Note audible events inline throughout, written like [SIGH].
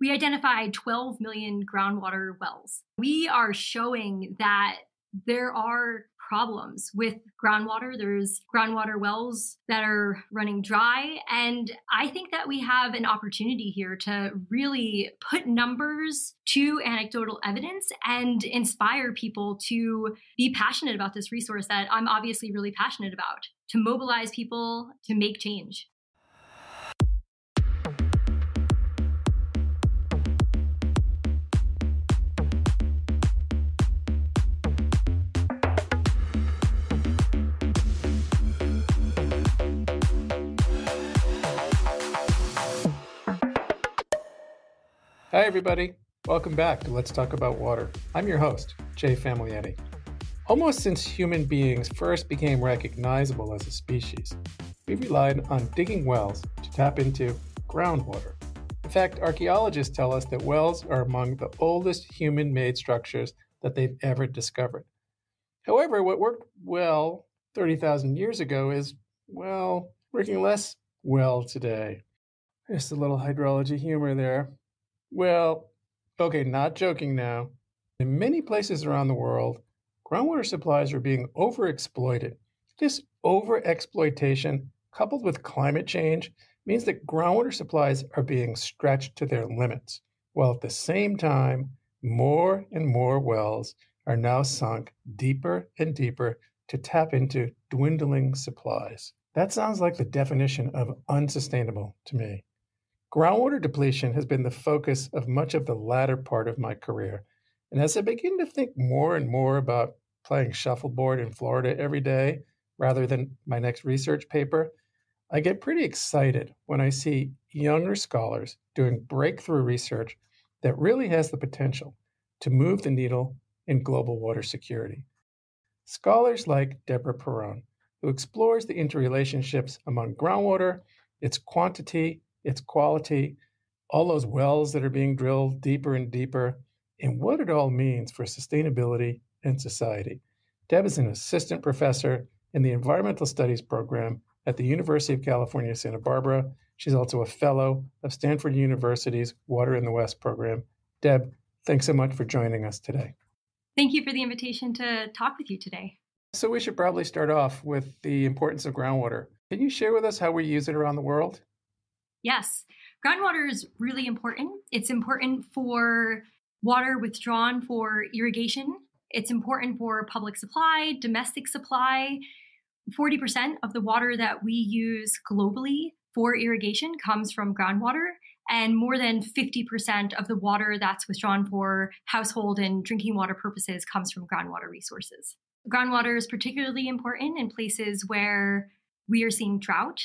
we identified 12 million groundwater wells. We are showing that there are problems with groundwater. There's groundwater wells that are running dry. And I think that we have an opportunity here to really put numbers to anecdotal evidence and inspire people to be passionate about this resource that I'm obviously really passionate about, to mobilize people to make change. Hi, everybody. Welcome back to Let's Talk About Water. I'm your host, Jay Familietti. Almost since human beings first became recognizable as a species, we relied on digging wells to tap into groundwater. In fact, archaeologists tell us that wells are among the oldest human made structures that they've ever discovered. However, what worked well 30,000 years ago is, well, working less well today. Just a little hydrology humor there. Well, okay, not joking now. In many places around the world, groundwater supplies are being overexploited. This overexploitation, coupled with climate change, means that groundwater supplies are being stretched to their limits, while at the same time, more and more wells are now sunk deeper and deeper to tap into dwindling supplies. That sounds like the definition of unsustainable to me. Groundwater depletion has been the focus of much of the latter part of my career. And as I begin to think more and more about playing shuffleboard in Florida every day rather than my next research paper, I get pretty excited when I see younger scholars doing breakthrough research that really has the potential to move the needle in global water security. Scholars like Deborah Perron, who explores the interrelationships among groundwater, its quantity, its quality, all those wells that are being drilled deeper and deeper, and what it all means for sustainability and society. Deb is an assistant professor in the Environmental Studies program at the University of California, Santa Barbara. She's also a fellow of Stanford University's Water in the West program. Deb, thanks so much for joining us today. Thank you for the invitation to talk with you today. So, we should probably start off with the importance of groundwater. Can you share with us how we use it around the world? Yes. Groundwater is really important. It's important for water withdrawn for irrigation. It's important for public supply, domestic supply. 40% of the water that we use globally for irrigation comes from groundwater, and more than 50% of the water that's withdrawn for household and drinking water purposes comes from groundwater resources. Groundwater is particularly important in places where we are seeing drought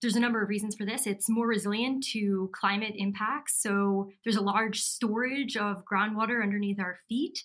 there's a number of reasons for this. It's more resilient to climate impacts. So there's a large storage of groundwater underneath our feet.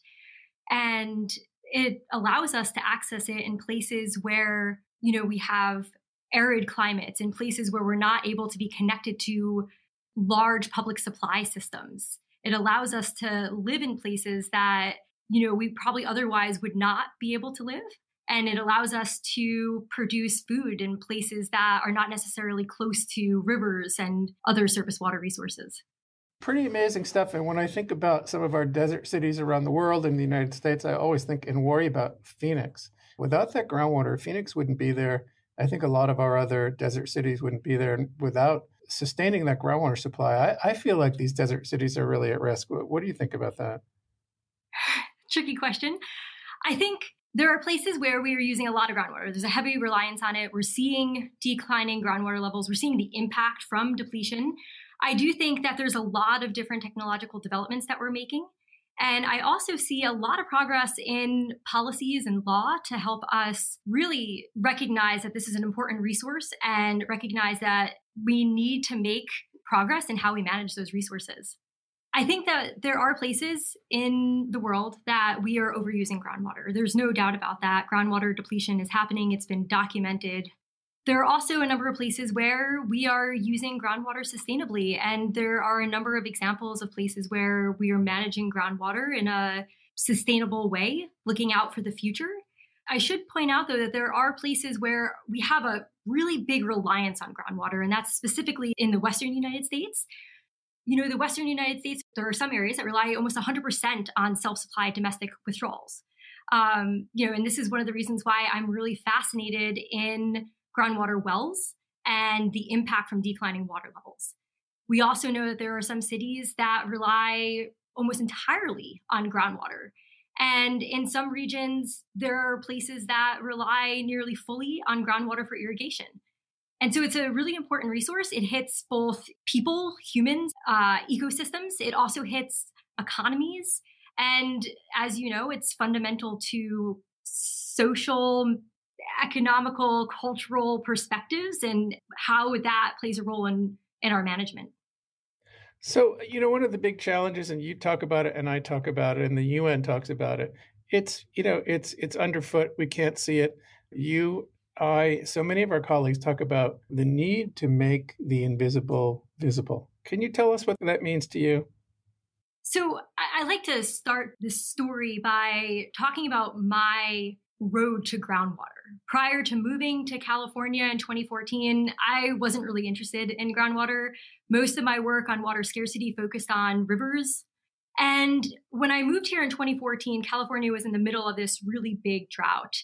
And it allows us to access it in places where, you know, we have arid climates, in places where we're not able to be connected to large public supply systems. It allows us to live in places that, you know, we probably otherwise would not be able to live and it mm-hmm. allows us to produce food in places that are not necessarily close to rivers and other surface water resources. Pretty amazing stuff. And when I think about some of our desert cities around the world in the United States, I always think and worry about Phoenix. Without that groundwater, Phoenix wouldn't be there. I think a lot of our other desert cities wouldn't be there. without sustaining that groundwater supply, I, I feel like these desert cities are really at risk. What, what do you think about that? [SIGHS] Tricky question. I think there are places where we are using a lot of groundwater. There's a heavy reliance on it. We're seeing declining groundwater levels. We're seeing the impact from depletion. I do think that there's a lot of different technological developments that we're making. And I also see a lot of progress in policies and law to help us really recognize that this is an important resource and recognize that we need to make progress in how we manage those resources. I think that there are places in the world that we are overusing groundwater. There's no doubt about that. Groundwater depletion is happening, it's been documented. There are also a number of places where we are using groundwater sustainably, and there are a number of examples of places where we are managing groundwater in a sustainable way, looking out for the future. I should point out, though, that there are places where we have a really big reliance on groundwater, and that's specifically in the Western United States, you know, the Western United States, there are some areas that rely almost 100% on self supply domestic withdrawals. Um, you know, and this is one of the reasons why I'm really fascinated in groundwater wells and the impact from declining water levels. We also know that there are some cities that rely almost entirely on groundwater. And in some regions, there are places that rely nearly fully on groundwater for irrigation. And so it's a really important resource. It hits both people, humans, uh, ecosystems. It also hits economies. And as you know, it's fundamental to social, economical, cultural perspectives and how that plays a role in, in our management. So, you know, one of the big challenges, and you talk about it, and I talk about it, and the UN talks about it, it's, you know, it's, it's underfoot. We can't see it. You I so many of our colleagues talk about the need to make the invisible visible. Can you tell us what that means to you? So, I like to start this story by talking about my road to groundwater. Prior to moving to California in 2014, I wasn't really interested in groundwater. Most of my work on water scarcity focused on rivers. And when I moved here in 2014, California was in the middle of this really big drought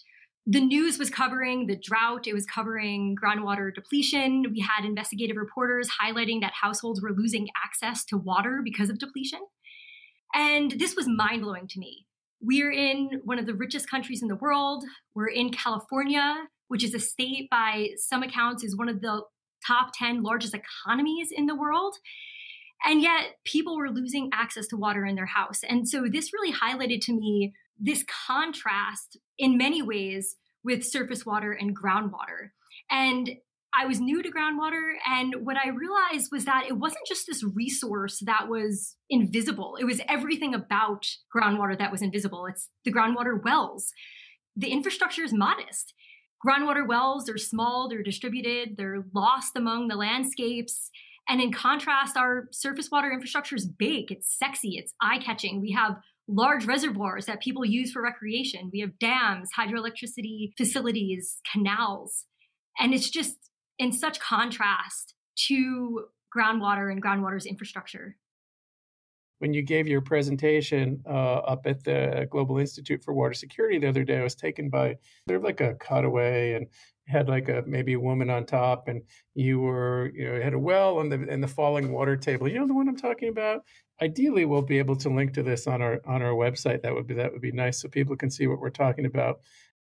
the news was covering the drought, it was covering groundwater depletion. We had investigative reporters highlighting that households were losing access to water because of depletion. And this was mind blowing to me. We're in one of the richest countries in the world. We're in California, which is a state by some accounts is one of the top 10 largest economies in the world. And yet people were losing access to water in their house. And so this really highlighted to me this contrast in many ways with surface water and groundwater. And I was new to groundwater. And what I realized was that it wasn't just this resource that was invisible, it was everything about groundwater that was invisible. It's the groundwater wells. The infrastructure is modest. Groundwater wells are small, they're distributed, they're lost among the landscapes. And in contrast, our surface water infrastructure is big, it's sexy, it's eye catching. We have large reservoirs that people use for recreation. We have dams, hydroelectricity facilities, canals. And it's just in such contrast to groundwater and groundwater's infrastructure when you gave your presentation uh, up at the Global Institute for Water Security the other day, I was taken by sort of like a cutaway and had like a maybe a woman on top and you were you know had a well and the and the falling water table. You know the one I'm talking about. Ideally, we'll be able to link to this on our on our website. That would be that would be nice so people can see what we're talking about.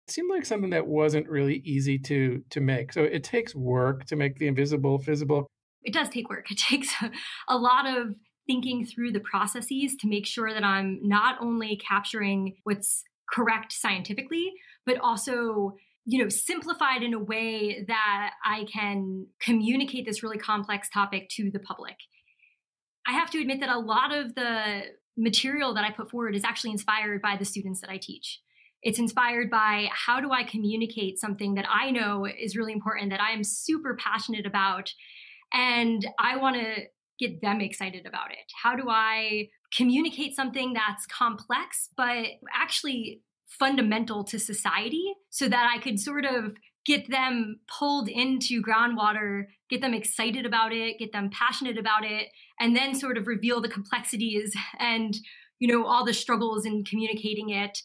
It seemed like something that wasn't really easy to to make. So it takes work to make the invisible visible it does take work. It takes [LAUGHS] a lot of thinking through the processes to make sure that I'm not only capturing what's correct scientifically, but also you know simplified in a way that i can communicate this really complex topic to the public i have to admit that a lot of the material that i put forward is actually inspired by the students that i teach it's inspired by how do I communicate something that I know is really important, that I am super passionate about. And I want to get them excited about it? How do I communicate something that's complex, but actually fundamental to society so that I could sort of get them pulled into groundwater, get them excited about it, get them passionate about it, and then sort of reveal the complexities [LAUGHS] and you know all the struggles in communicating it.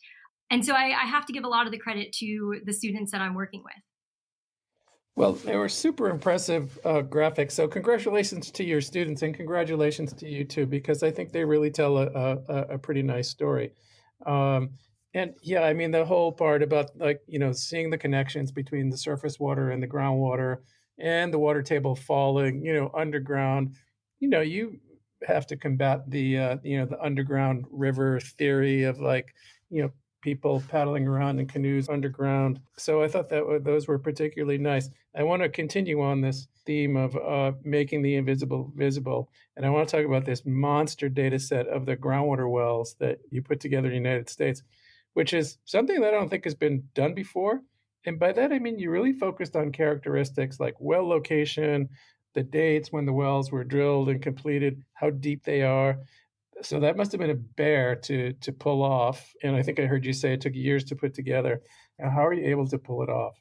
And so I, I have to give a lot of the credit to the students that I'm working with. Well, they were super impressive uh, graphics. So, congratulations to your students and congratulations to you too, because I think they really tell a, a, a pretty nice story. Um, and yeah, I mean, the whole part about like, you know, seeing the connections between the surface water and the groundwater and the water table falling, you know, underground, you know, you have to combat the, uh, you know, the underground river theory of like, you know, people paddling around in canoes underground. So I thought that those were particularly nice. I want to continue on this theme of uh, making the invisible visible. And I want to talk about this monster data set of the groundwater wells that you put together in the United States, which is something that I don't think has been done before. And by that, I mean you really focused on characteristics like well location, the dates when the wells were drilled and completed, how deep they are. So that must have been a bear to to pull off. And I think I heard you say it took years to put together. Now, how are you able to pull it off?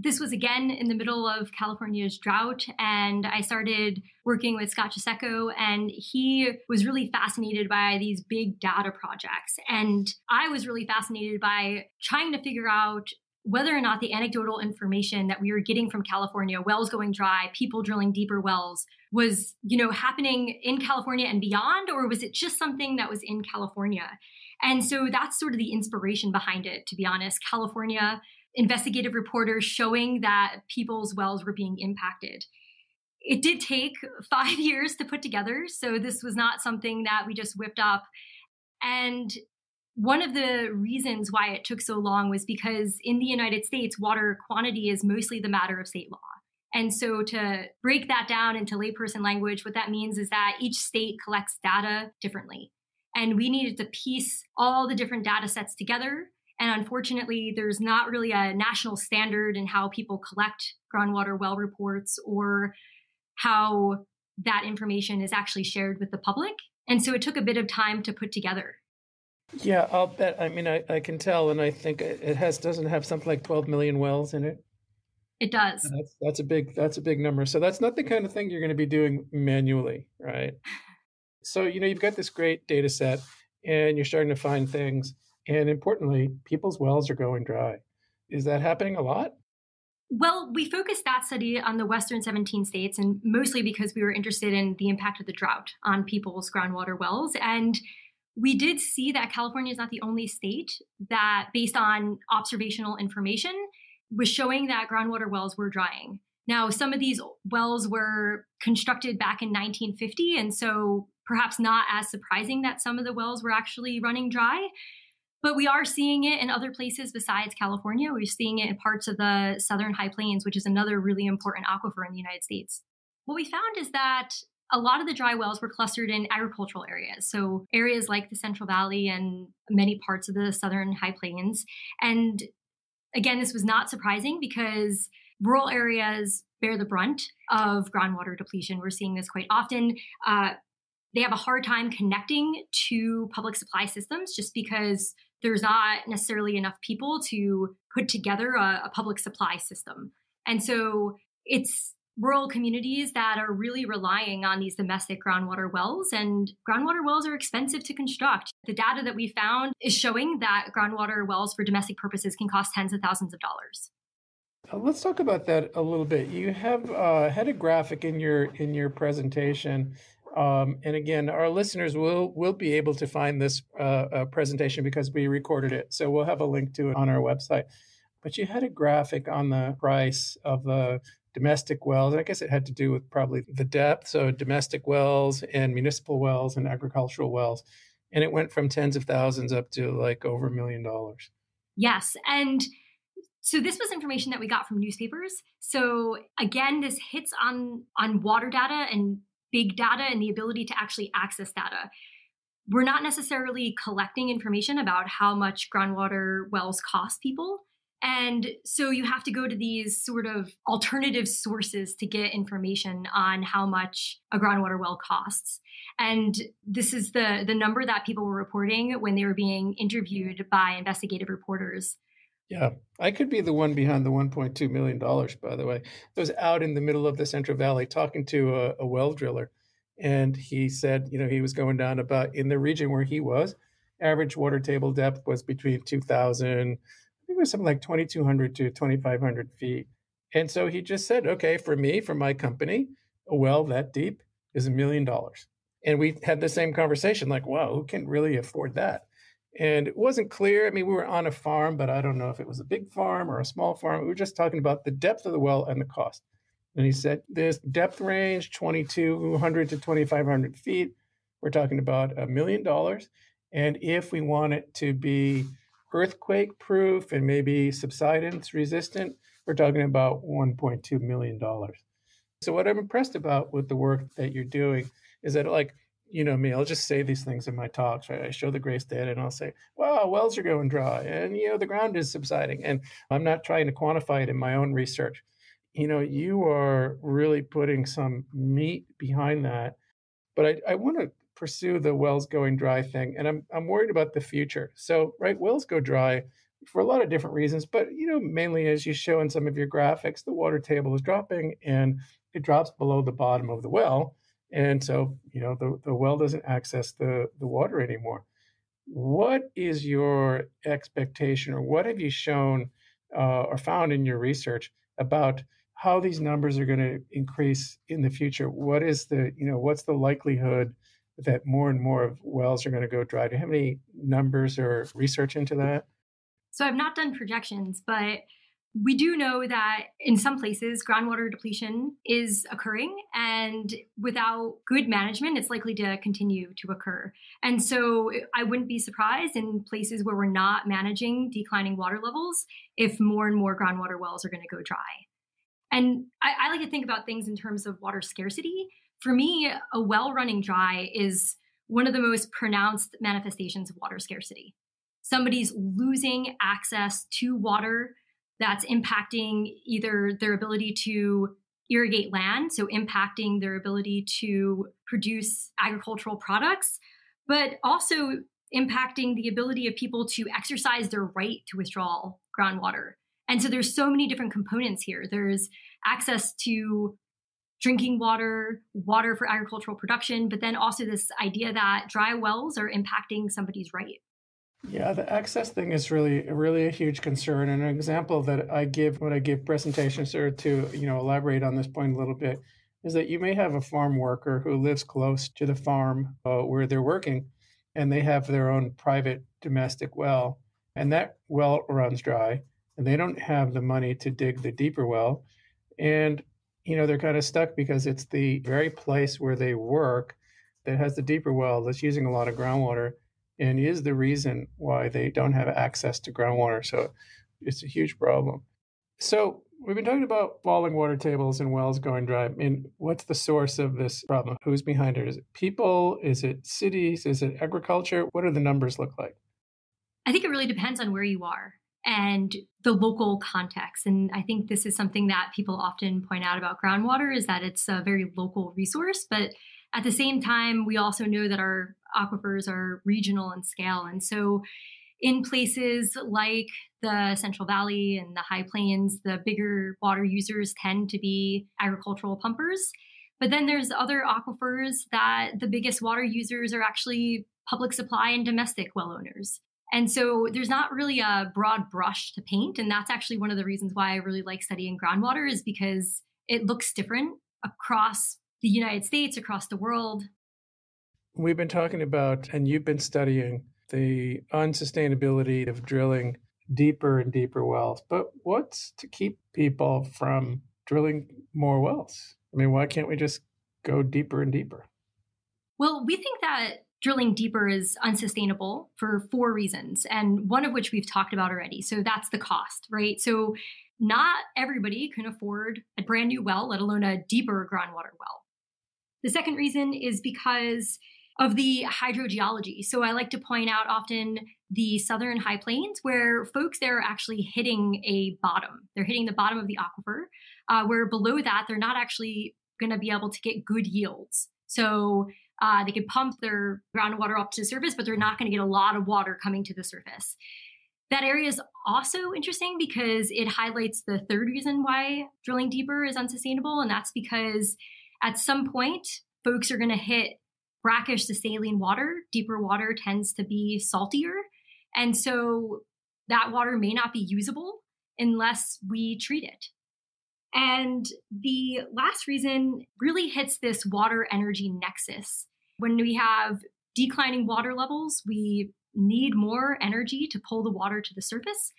This was again in the middle of California's drought, and I started working with Scott Chiseco, and he was really fascinated by these big data projects. And I was really fascinated by trying to figure out whether or not the anecdotal information that we were getting from California, wells going dry, people drilling deeper wells, was, you know, happening in California and beyond, or was it just something that was in California? And so that's sort of the inspiration behind it, to be honest. California investigative reporters showing that people's wells were being impacted. It did take five [LAUGHS] years to put together. So this was not something that we just whipped up. And one of the reasons why it took so long was because in the United States, water quantity is mostly the matter of state law. And so to break that down into layperson language, what that means is that each state collects data differently. And we needed to piece all the different data sets together. And unfortunately, there's not really a national standard in how people collect groundwater well reports or how that information is actually shared with the public. And so it took a bit of time to put together. Yeah, I'll bet. I mean, I, I can tell, and I think it has doesn't have something like twelve million wells in it. It does. that's, that's a big that's a big number. So that's not the kind of thing you're going to be doing manually, right? [LAUGHS] so you know you've got this great data set, and you're starting to find things, and importantly, people's wells are going dry. Is that happening a lot? Well, we focused that study on the western 17 states, and mostly because we were interested in the impact of the drought on people's groundwater wells and we did see that California is not the only state that, based on observational information, was showing that groundwater wells were drying. Now, some of these wells were constructed back in 1950, and so perhaps not as surprising that some of the wells were actually running dry. But we are seeing it in other places besides California. We're seeing it in parts of the Southern High Plains, which is another really important aquifer in the United States. What we found is that a lot of the dry wells were clustered in agricultural areas. So, areas like the Central Valley and many parts of the Southern High Plains. And again, this was not surprising because rural areas bear the brunt of groundwater depletion. We're seeing this quite often. Uh, they have a hard time connecting to public supply systems just because there's not necessarily enough people to put together a, a public supply system. And so it's rural communities that are really relying on these domestic groundwater wells and groundwater wells are expensive to construct. The data that we found is showing that groundwater wells for domestic purposes can cost tens of thousands of dollars. Uh, let's talk about that a little bit. You have uh, had a graphic in your in your presentation, um, and again, our listeners will will be able to find this uh, uh presentation because we recorded it, so we'll have a link to it on our website. But you had a graphic on the price of the domestic wells. And I guess it had to do with probably the depth. So domestic wells and municipal wells and agricultural wells. And it went from tens of thousands up to like over a million dollars. Yes. And so this was information that we got from newspapers. So again, this hits on on water data and big data and the ability to actually access data. We're not necessarily collecting information about how much groundwater wells cost people, and so you have to go to these sort of alternative sources to get information on how much a groundwater well costs. And this is the, the number that people were reporting when they were being interviewed by investigative reporters. Yeah, I could be the one behind the $1.2 million, by the way. I was out in the middle of the Central Valley talking to a, a well driller, and he said, you know, he was going down about in the region where he was, average water table depth was between 2,000 think it was something like 2,200 to 2,500 feet. And so he just said, okay, for me, for my company, a well that deep is a million dollars. And we had the same conversation like, wow, who can really afford that? And it wasn't clear. I mean, we were on a farm, but I don't know if it was a big farm or a small farm. We were just talking about the depth of the well and the cost. And he said, this depth range, 2,200 to 2,500 feet, we're talking about a million dollars. And if we want it to be earthquake proof and maybe subsidence resistant, we're talking about $1.2 million. So, what I'm impressed about with the work that you're doing is that, like, you know me, I'll just say these things in my talks, right? I show the grace data and I'll say, wow, wells are going dry and, you know, the ground is subsiding. And I'm not trying to quantify it in my own research. You know, you are really putting some meat behind that. But I, I want to pursue the wells going dry thing. And I'm, I'm worried about the future. So, right, wells go dry for a lot of different reasons, but you know, mainly as you show in some of your graphics, the water table is dropping and it drops below the bottom of the well. And so, you know, the, the well doesn't access the, the water anymore. What is your expectation or what have you shown uh, or found in your research about how these numbers are going to increase in the future? What is the, you know, what's the likelihood that more and more of wells are going to go dry. Do you have any numbers or research into that? So I've not done projections, but we do know that in some places groundwater depletion is occurring and without good management it's likely to continue to occur and so i wouldn't be surprised in places where we're not managing declining water levels if more and more groundwater wells are going to go dry and I, I like to think about things in terms of water scarcity for me, a well running dry is one of the most pronounced manifestations of water scarcity. Somebody's losing access to water that's impacting either their ability to irrigate land, so impacting their ability to produce agricultural products, but also impacting the ability of people to exercise their right to withdraw groundwater. And so there's so many different components here. There's access to drinking water, water for agricultural production, but then also this idea that dry wells are impacting somebody's right. Yeah, the access thing is really, really a huge concern. And an example that I give when I give presentations or to, you know, elaborate on this point a little bit is that you may have a farm worker who lives close to the farm uh, where they're working and they have their own private domestic well. And that well runs dry and they don't have the money to dig the deeper well. And you know, they're kind of stuck because it's the very place where they work that has the deeper well that's using a lot of groundwater and is the reason why they don't have access to groundwater. So it's a huge problem. So we've been talking about falling water tables and wells going dry. I mean, what's the source of this problem? Who's behind it? Is it people? Is it cities? Is it agriculture? What do the numbers look like? I think it really depends on where you are and the local context. And I think this is something that people often point out about groundwater is that it's a very local resource, but at the same time, we also know that our aquifers are regional in scale. And so in places like the Central Valley and the High Plains, the bigger water users tend to be agricultural pumpers. But then there's other aquifers that the biggest water users are actually public supply and domestic well owners. And so there's not really a broad brush to paint. And that's actually one of the reasons why I really like studying groundwater is because it looks different across the United States, across the world. We've been talking about, and you've been studying the unsustainability of drilling deeper and deeper wells. But what's to keep people from drilling more wells? I mean, why can't we just go deeper and deeper? Well, we think that drilling deeper is unsustainable for four reasons, and one of which we've talked about already. So that's the cost, right? So not everybody can afford a brand new well, let alone a deeper groundwater well. The second reason is because of the hydrogeology. So I like to point out often the southern high plains where folks there are actually hitting a bottom. They're hitting the bottom of the aquifer, uh, where below that, they're not actually going to be able to get good yields. So uh, they can pump their groundwater up to the surface, but they're not going to get a lot of water coming to the surface. That area is also interesting because it highlights the third reason why drilling deeper is unsustainable, and that's because at some point, folks are going to hit brackish to saline water. Deeper water tends to be saltier. And so that water may not be usable unless we treat it. And the last reason really hits this water energy nexus. When we have declining water levels, we need more energy to pull the water to the surface.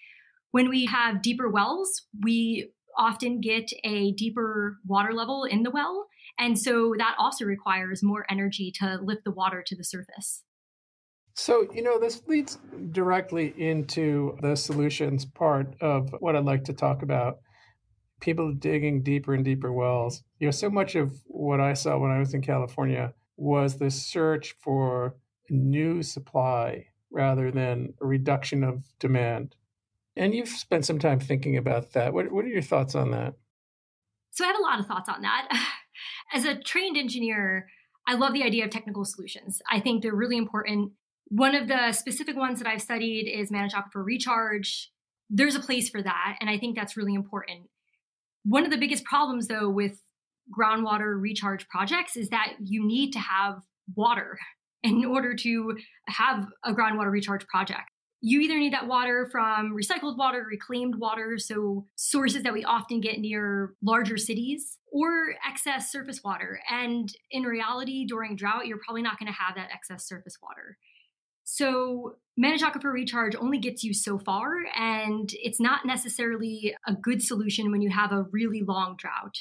When we have deeper wells, we often get a deeper water level in the well. And so that also requires more energy to lift the water to the surface. So, you know, this leads directly into the solutions part of what I'd like to talk about. People digging deeper and deeper wells. You know, so much of what I saw when I was in California was the search for new supply rather than a reduction of demand. And you've spent some time thinking about that. What, what are your thoughts on that? So, I have a lot of thoughts on that. [LAUGHS] As a trained engineer, I love the idea of technical solutions. I think they're really important. One of the specific ones that I've studied is managed aquifer recharge. There's a place for that, and I think that's really important. One of the biggest problems, though, with groundwater recharge projects is that you need to have water [LAUGHS] in order to have a groundwater recharge project. You either need that water from recycled water, reclaimed water, so sources that we often get near larger cities, or excess surface water. And in reality, during drought, you're probably not going to have that excess surface water. So, managed aquifer recharge only gets you so far, and it's not necessarily a good solution when you have a really long drought.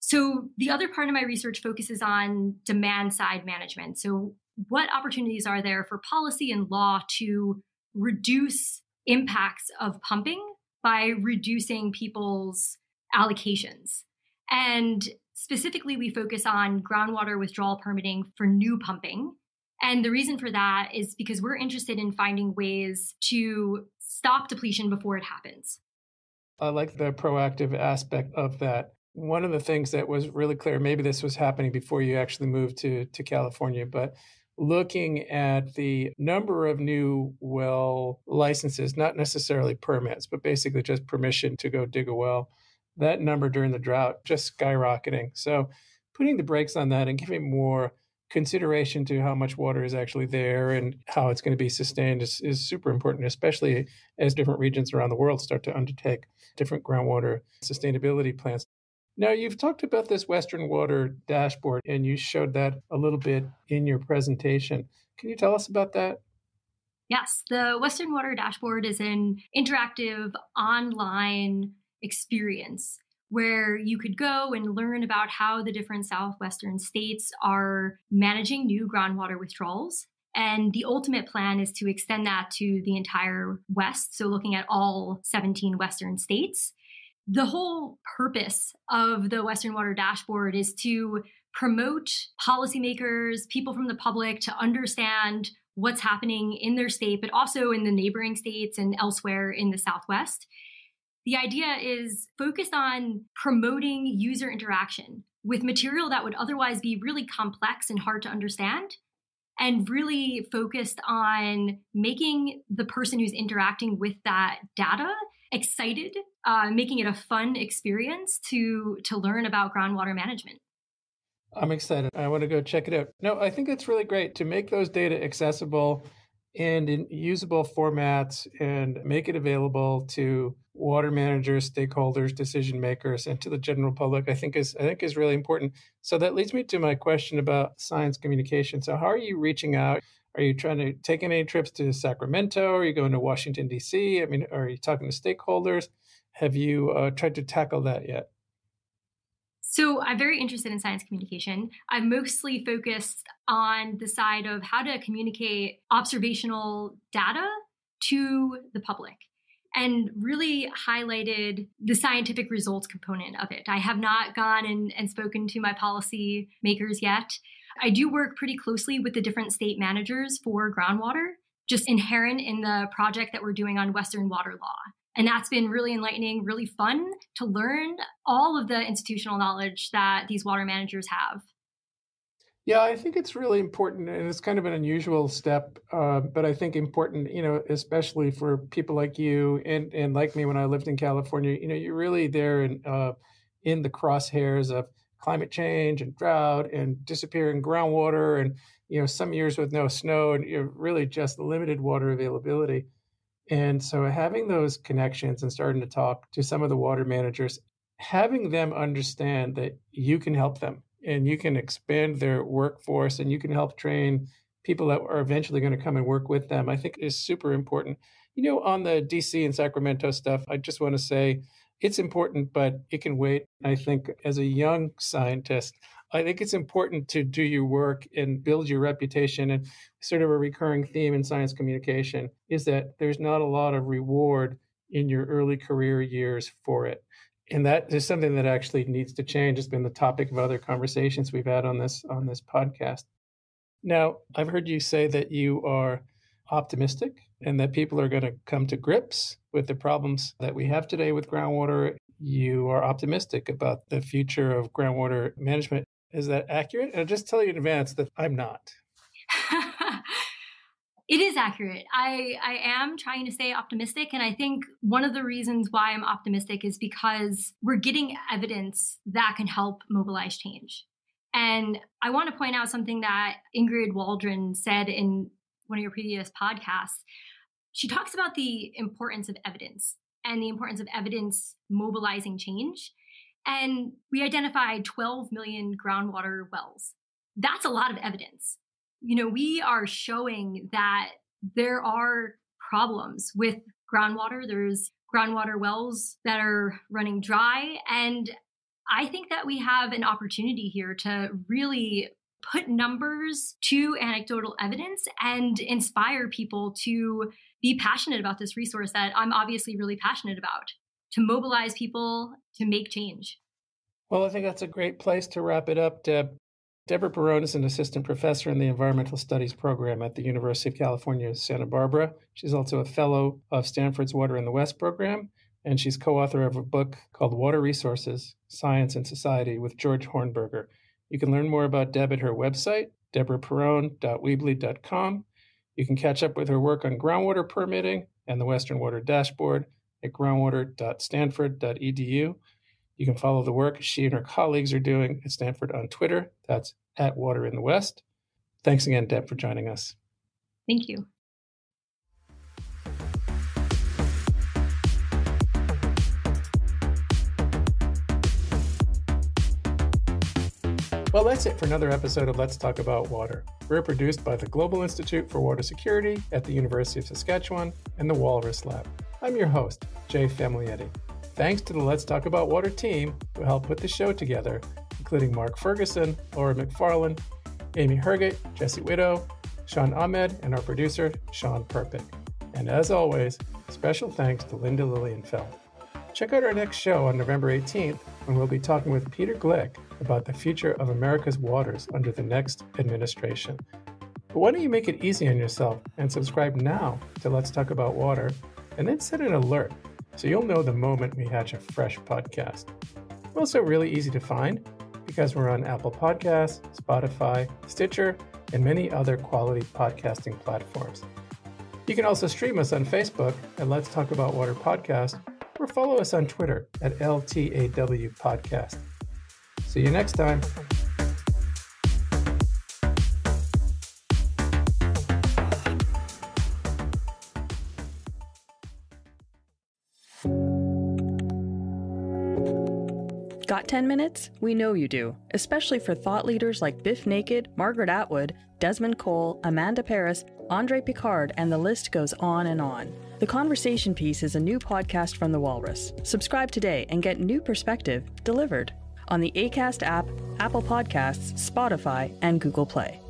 So, the other part of my research focuses on demand side management. So, what opportunities are there for policy and law to reduce impacts of pumping by reducing people's allocations? And specifically, we focus on groundwater withdrawal permitting for new pumping. And the reason for that is because we're interested in finding ways to stop depletion before it happens. I like the proactive aspect of that one of the things that was really clear, maybe this was happening before you actually moved to, to California, but looking at the number of new well licenses, not necessarily permits, but basically just permission to go dig a well, that number during the drought just skyrocketing. So putting the brakes on that and giving more consideration to how much water is actually there and how it's going to be sustained is, is super important, especially as different regions around the world start to undertake different groundwater sustainability plans. Now, you've talked about this Western Water dashboard, and you showed that a little bit in your presentation. Can you tell us about that? Yes, the Western Water dashboard is an interactive online experience where you could go and learn about how the different southwestern states are managing new groundwater withdrawals. And the ultimate plan is to extend that to the entire West, so looking at all 17 Western states the whole purpose of the Western Water Dashboard is to promote policymakers, people from the public to understand what's happening in their state, but also in the neighboring states and elsewhere in the Southwest. The idea is focused on promoting user interaction with material that would otherwise be really complex and hard to understand, and really focused on making the person who's interacting with that data excited, uh, making it a fun experience to to learn about groundwater management. I'm excited. I want to go check it out. No, I think it's really great to make those data accessible and in usable formats and make it available to water managers, stakeholders, decision makers, and to the general public, I think is I think is really important. So that leads me to my question about science communication. So how are you reaching out? Are you trying to take any trips to Sacramento? Are you going to Washington D.C.? I mean, are you talking to stakeholders? Have you uh, tried to tackle that yet? So I'm very interested in science communication. I'm mostly focused on the side of how to communicate observational data to the public and really highlighted the scientific results component of it. I have not gone and, and spoken to my policy makers yet, I do work pretty closely with the different state managers for groundwater, just inherent in the project that we're doing on Western water law. And that's been really enlightening, really fun to learn all of the institutional knowledge that these water managers have. Yeah, I think it's really important, and it's kind of an unusual step, uh, but I think important, you know, especially for people like you and and like me when I lived in California. You know, you're really there and uh, in the crosshairs of climate change and drought and disappearing groundwater and you know some years with no snow and you know, really just limited water availability and so having those connections and starting to talk to some of the water managers having them understand that you can help them and you can expand their workforce and you can help train people that are eventually going to come and work with them i think is super important you know on the dc and sacramento stuff i just want to say it's important, but it can wait. I think as a young scientist, I think it's important to do your work and build your reputation. And sort of a recurring theme in science communication is that there's not a lot of reward in your early career years for it. And that is something that actually needs to change. It's been the topic of other conversations we've had on this on this podcast. Now, I've heard you say that you are optimistic and that people are going to come to grips with the problems that we have today with groundwater. You are optimistic about the future of groundwater management. Is that accurate? And I'll just tell you in advance that I'm not. [LAUGHS] it is accurate. I, I am trying to stay optimistic. And I think one of the reasons why I'm optimistic is because we're getting evidence that can help mobilize change. And I want to point out something that Ingrid Waldron said in one of your previous podcasts, she talks about the importance of evidence and the importance of evidence mobilizing change. And we identified 12 million groundwater wells. That's a lot of evidence. You know, we are showing that there are problems with groundwater. There's groundwater wells that are running dry. And I think that we have an opportunity here to really put numbers to anecdotal evidence and inspire people to be passionate about this resource that I'm obviously really passionate about, to mobilize people to make change. Well, I think that's a great place to wrap it up, Deb. Deborah Barone is an assistant professor in the Environmental Studies program at the University of California, Santa Barbara. She's also a fellow of Stanford's Water in the West program, and she's co author of a book called Water Resources Science and Society with George Hornberger. You can learn more about Deb at her website, deborahperone.weebly.com. You can catch up with her work on groundwater permitting and the Western Water Dashboard at groundwater.stanford.edu. You can follow the work she and her colleagues are doing at Stanford on Twitter. That's at Water in the West. Thanks again, Deb, for joining us. Thank you. Well, that's it for another episode of Let's Talk About Water. We're produced by the Global Institute for Water Security at the University of Saskatchewan and the Walrus Lab. I'm your host, Jay Familietti. Thanks to the Let's Talk About Water team who helped put the show together, including Mark Ferguson, Laura McFarland, Amy Herget, Jesse Widow, Sean Ahmed, and our producer, Sean Perpik. And as always, special thanks to Linda Lilienfeld. Check out our next show on November 18th when we'll be talking with Peter Glick about the future of America's waters under the next administration. But why don't you make it easy on yourself and subscribe now to Let's Talk About Water and then set an alert so you'll know the moment we hatch a fresh podcast. also really easy to find because we're on Apple Podcasts, Spotify, Stitcher, and many other quality podcasting platforms. You can also stream us on Facebook at Let's Talk About Water Podcast or follow us on Twitter at LTAW Podcast. See you next time. Got 10 minutes? We know you do, especially for thought leaders like Biff Naked, Margaret Atwood, Desmond Cole, Amanda Paris, Andre Picard, and the list goes on and on. The Conversation Piece is a new podcast from The Walrus. Subscribe today and get new perspective delivered on the ACAST app, Apple Podcasts, Spotify, and Google Play.